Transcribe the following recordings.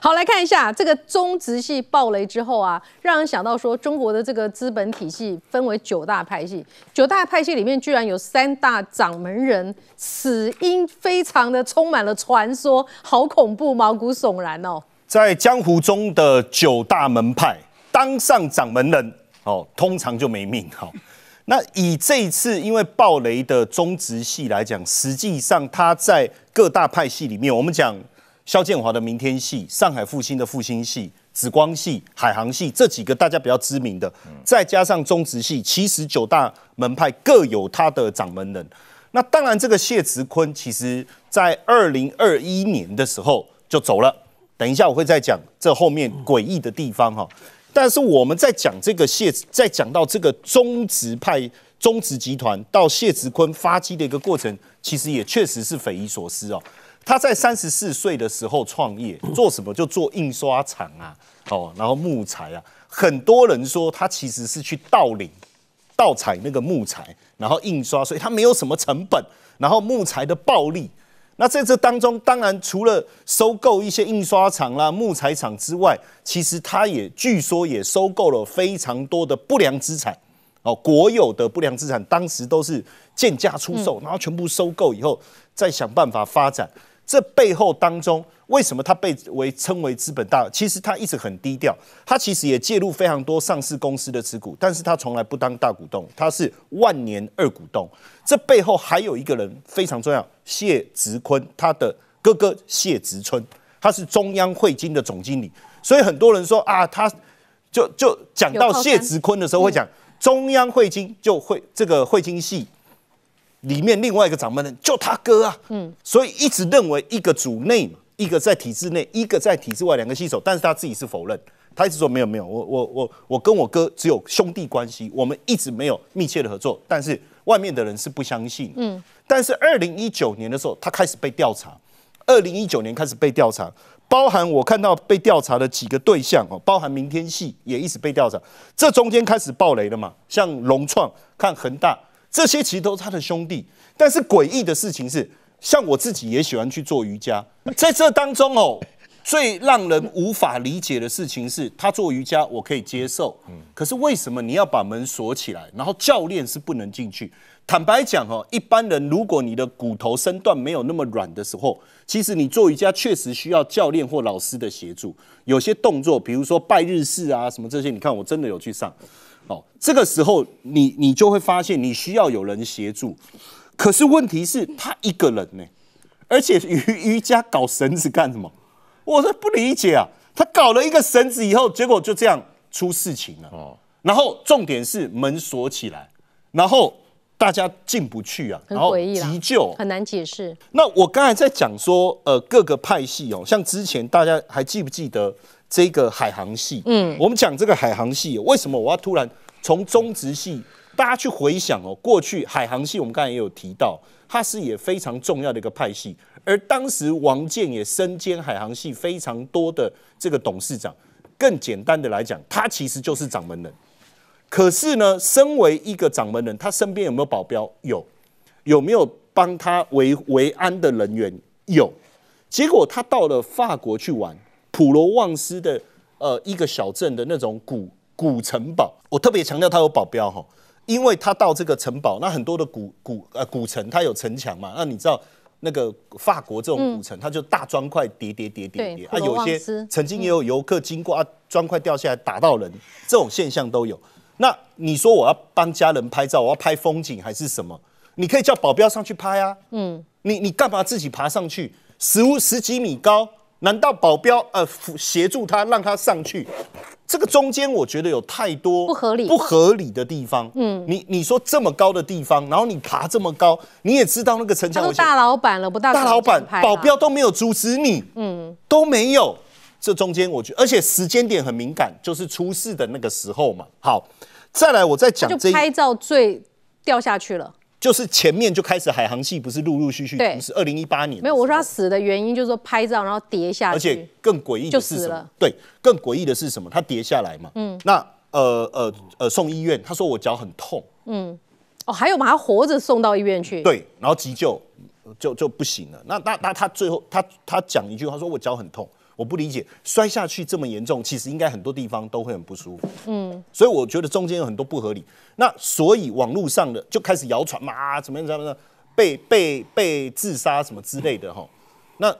好，来看一下这个中直系暴雷之后啊，让人想到说中国的这个资本体系分为九大派系，九大派系里面居然有三大掌门人，死因非常的充满了传说，好恐怖，毛骨悚然哦。在江湖中的九大门派，当上掌门人哦，通常就没命。好，那以这一次因为暴雷的中直系来讲，实际上他在各大派系里面，我们讲。肖建华的明天系、上海复兴的复兴系、紫光系、海航系这几个大家比较知名的，再加上中植系，其实九大门派各有他的掌门人。那当然，这个谢植坤其实在二零二一年的时候就走了。等一下我会再讲这后面诡异的地方哈。但是我们在讲这个谢，在讲到这个中植派、中植集团到谢植坤发迹的一个过程，其实也确实是匪夷所思哦。他在三十四岁的时候创业，做什么就做印刷厂啊，哦，然后木材啊，很多人说他其实是去盗领、盗采那个木材，然后印刷，所以他没有什么成本，然后木材的暴利。那在这当中，当然除了收购一些印刷厂啦、木材厂之外，其实他也据说也收购了非常多的不良资产。哦，国有的不良资产当时都是贱价出售，然后全部收购以后，再想办法发展。这背后当中，为什么他被为称为资本大？其实他一直很低调，他其实也介入非常多上市公司的持股，但是他从来不当大股东，他是万年二股东。这背后还有一个人非常重要，谢植坤他的哥哥谢植春，他是中央汇金的总经理。所以很多人说啊，他就就讲到谢植坤的时候会讲。中央汇金就会这个汇金系里面另外一个掌门人就他哥啊，嗯，所以一直认为一个主内嘛，一个在体制内，一个在体制外，两个系手，但是他自己是否认，他一直说没有没有，我我我我跟我哥只有兄弟关系，我们一直没有密切的合作，但是外面的人是不相信，嗯，但是二零一九年的时候他开始被调查，二零一九年开始被调查。包含我看到被调查的几个对象哦，包含明天系也一直被调查，这中间开始爆雷了嘛？像融创、看恒大这些其实都是他的兄弟，但是诡异的事情是，像我自己也喜欢去做瑜伽，在这当中哦。最让人无法理解的事情是他做瑜伽，我可以接受。嗯，可是为什么你要把门锁起来，然后教练是不能进去？坦白讲，哦，一般人如果你的骨头身段没有那么软的时候，其实你做瑜伽确实需要教练或老师的协助。有些动作，比如说拜日式啊，什么这些，你看我真的有去上。哦，这个时候你你就会发现你需要有人协助。可是问题是，他一个人呢，而且瑜瑜伽搞绳子干什么？我说不理解啊，他搞了一个绳子以后，结果就这样出事情了。哦，然后重点是门锁起来，然后大家进不去啊。然后急救很难解释。那我刚才在讲说，呃，各个派系哦，像之前大家还记不记得这个海航系？嗯，我们讲这个海航系，为什么我要突然从中直系？大家去回想哦，过去海航系我们刚才也有提到，它是也非常重要的一个派系。而当时王健也身兼海航系非常多的这个董事长，更简单的来讲，他其实就是掌门人。可是呢，身为一个掌门人，他身边有没有保镖？有，有没有帮他维维安的人员？有。结果他到了法国去玩普罗旺斯的呃一个小镇的那种古古城堡，我特别强调他有保镖哈。因为他到这个城堡，那很多的古古呃古城，它有城墙嘛。那你知道那个法国这种古城，它就大砖块叠叠叠叠叠。啊，有些曾经也有游客经过，啊，砖块掉下来打到人，这种现象都有。那你说我要帮家人拍照，我要拍风景还是什么？你可以叫保镖上去拍啊。嗯，你你干嘛自己爬上去？十十几米高，难道保镖呃协助他让他上去？这个中间我觉得有太多不合理不合理的地方。嗯，你你说这么高的地方，然后你爬这么高，你也知道那个城墙，大老板了，不大大老板保镖都没有阻止你，嗯，都没有。这中间，我觉而且时间点很敏感，就是出事的那个时候嘛。好，再来我再讲，就拍照最掉下去了。就是前面就开始海航系不是陆陆续续，对，是二零一八年。没有，我说他死的原因就是说拍照然后跌下去，而且更诡异的是什么？对，更诡异的是什么？他跌下来嘛，嗯，那呃呃呃送医院，他说我脚很痛，嗯，哦，还有把他活着送到医院去，对，然后急救就就不行了，那那那他最后他他讲一句话，说我脚很痛。我不理解，摔下去这么严重，其实应该很多地方都会很不舒服，嗯，所以我觉得中间有很多不合理。那所以网络上的就开始谣传嘛，怎么样怎么样，被被被自杀什么之类的哈。那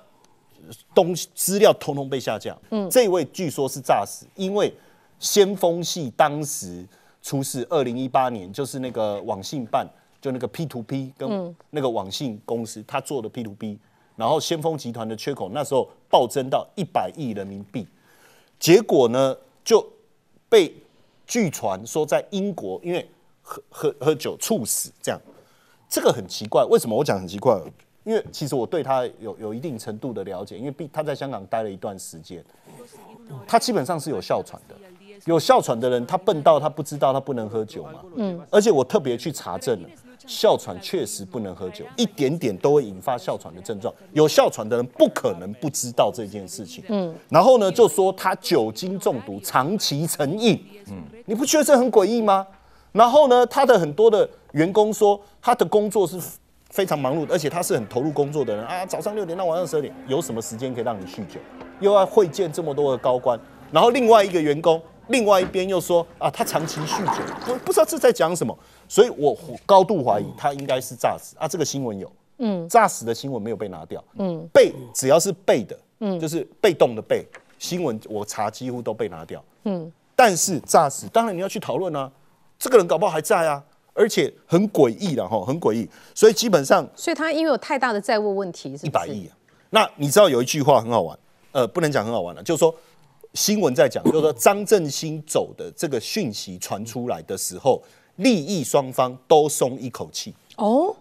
东西资料通通被下架。嗯，这位据说是诈死，因为先锋系当时出事，二零一八年就是那个网信办，就那个 P to P 跟那个网信公司，他做的 P to P。然后先锋集团的缺口那时候暴增到一百亿人民币，结果呢就被据传说在英国因为喝喝喝酒猝死这样，这个很奇怪，为什么我讲很奇怪？因为其实我对他有有一定程度的了解，因为毕他在香港待了一段时间，他基本上是有哮喘的，有哮喘的人他笨到他不知道他不能喝酒嘛，嗯，而且我特别去查证了。哮喘确实不能喝酒，一点点都会引发哮喘的症状。有哮喘的人不可能不知道这件事情。嗯，然后呢，就说他酒精中毒、长期成瘾。嗯，你不觉得这很诡异吗？然后呢，他的很多的员工说，他的工作是非常忙碌，而且他是很投入工作的人啊，早上六点到晚上十二点，有什么时间可以让你酗酒？又要会见这么多的高官。然后另外一个员工。另外一边又说啊，他长期酗酒，我不知道这在讲什么，所以我高度怀疑他应该是诈死啊。这个新闻有，嗯，诈死的新闻没有被拿掉，嗯，被只要是被的，嗯，就是被动的被新闻，我查几乎都被拿掉，嗯。但是诈死，当然你要去讨论啊，这个人搞不好还在啊，而且很诡异的吼，很诡异，所以基本上，所以他因为有太大的债务问题，一百亿啊。那你知道有一句话很好玩，呃，不能讲很好玩了，就是说。新闻在讲，就是说张振兴走的这个讯息传出来的时候，利益双方都松一口气哦。